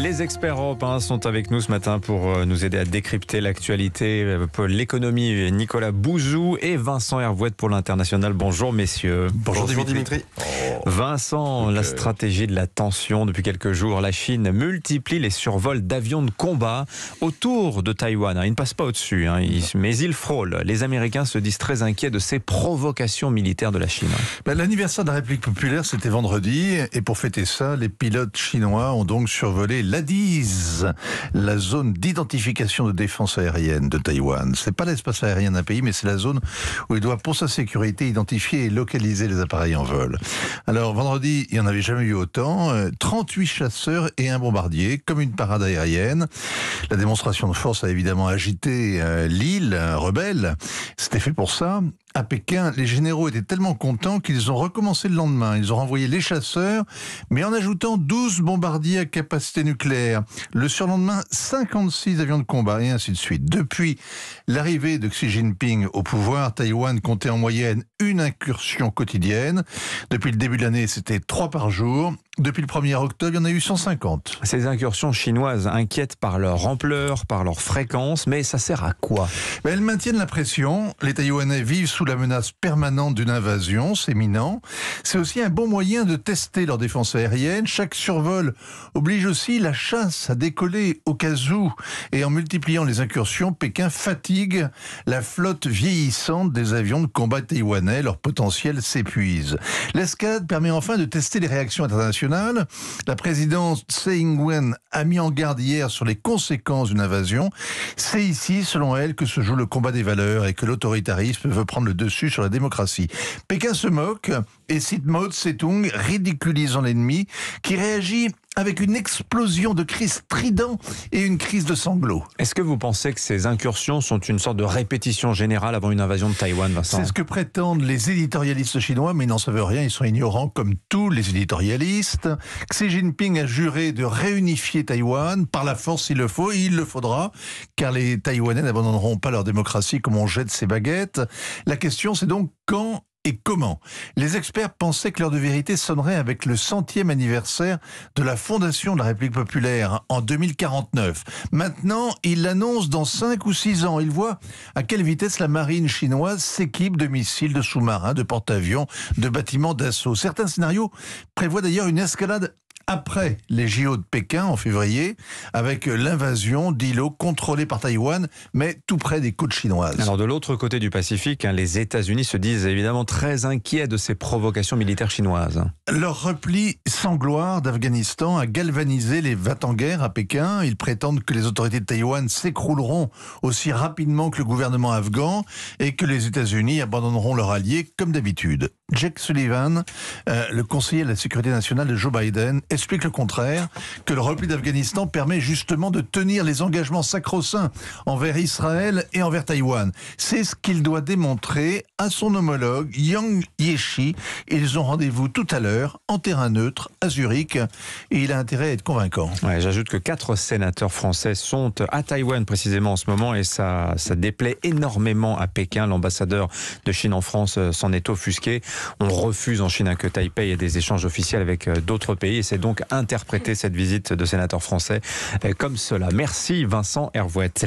Les experts européens sont avec nous ce matin pour euh, nous aider à décrypter l'actualité, euh, l'économie. Nicolas Bouzou et Vincent Hervouette pour l'international. Bonjour messieurs. Bonjour, Dimitri. Oh. Vincent, la euh, stratégie de la tension depuis quelques jours, la Chine multiplie les survols d'avions de combat autour de Taïwan. Hein. Ils ne passent pas au-dessus, hein. mais ils frôlent. Les Américains se disent très inquiets de ces provocations militaires de la Chine. Hein. Ben, l'anniversaire de la République populaire, c'était vendredi, et pour fêter ça, les pilotes chinois ont donc survolé l'ADIS, la zone d'identification de défense aérienne de Taïwan. C'est pas l'espace aérien d'un pays, mais c'est la zone où il doit, pour sa sécurité, identifier et localiser les appareils en vol. Alors, vendredi, il n'y en avait jamais eu autant. 38 euh, chasseurs et un bombardier, comme une parade aérienne. La démonstration de force a évidemment agité euh, l'île rebelle. C'était fait pour ça à Pékin, les généraux étaient tellement contents qu'ils ont recommencé le lendemain. Ils ont renvoyé les chasseurs, mais en ajoutant 12 bombardiers à capacité nucléaire. Le surlendemain, 56 avions de combat, et ainsi de suite. Depuis l'arrivée de Xi Jinping au pouvoir, Taïwan comptait en moyenne une incursion quotidienne. Depuis le début de l'année, c'était trois par jour. Depuis le 1er octobre, il y en a eu 150. Ces incursions chinoises inquiètent par leur ampleur, par leur fréquence, mais ça sert à quoi Elles maintiennent la pression. Les Taïwanais vivent sous la menace permanente d'une invasion, c'est minant. C'est aussi un bon moyen de tester leur défense aérienne. Chaque survol oblige aussi la chasse à décoller au cas où. Et en multipliant les incursions, Pékin fatigue la flotte vieillissante des avions de combat taïwanais. Leur potentiel s'épuise. L'escalade permet enfin de tester les réactions internationales. La présidente Tsai Ing-wen a mis en garde hier sur les conséquences d'une invasion. C'est ici, selon elle, que se joue le combat des valeurs et que l'autoritarisme veut prendre le dessus sur la démocratie. Pékin se moque et cite Mao tse ridiculisant l'ennemi qui réagit avec une explosion de cris strident et une crise de sanglots. Est-ce que vous pensez que ces incursions sont une sorte de répétition générale avant une invasion de Taïwan, Vincent C'est ce que prétendent les éditorialistes chinois, mais ils n'en savent rien, ils sont ignorants comme tous les éditorialistes. Xi Jinping a juré de réunifier Taïwan par la force s'il le faut, et il le faudra, car les Taïwanais n'abandonneront pas leur démocratie comme on jette ses baguettes. La question c'est donc quand et comment Les experts pensaient que l'heure de vérité sonnerait avec le centième anniversaire de la fondation de la République populaire hein, en 2049. Maintenant, ils l'annoncent dans cinq ou six ans. Ils voient à quelle vitesse la marine chinoise s'équipe de missiles, de sous-marins, de porte-avions, de bâtiments d'assaut. Certains scénarios prévoient d'ailleurs une escalade après les JO de Pékin en février, avec l'invasion d'îlots contrôlés par Taïwan, mais tout près des côtes chinoises. Alors de l'autre côté du Pacifique, hein, les États-Unis se disent évidemment très inquiets de ces provocations militaires chinoises. Leur repli sans gloire d'Afghanistan a galvanisé les va en guerre à Pékin. Ils prétendent que les autorités de Taïwan s'écrouleront aussi rapidement que le gouvernement afghan et que les États-Unis abandonneront leurs alliés comme d'habitude. Jake Sullivan, euh, le conseiller de la sécurité nationale de Joe Biden, explique le contraire, que le repli d'Afghanistan permet justement de tenir les engagements sacro-saints envers Israël et envers Taïwan. C'est ce qu'il doit démontrer à son homologue Yang Yeshi. Ils ont rendez-vous tout à l'heure en terrain neutre à Zurich et il a intérêt à être convaincant. J'ajoute que quatre sénateurs français sont à Taïwan précisément en ce moment et ça, ça déplaît énormément à Pékin. L'ambassadeur de Chine en France euh, s'en est offusqué. On refuse en Chine que Taipei ait des échanges officiels avec euh, d'autres pays et c'est donc interpréter cette visite de sénateur français euh, comme cela. Merci Vincent Hervouette.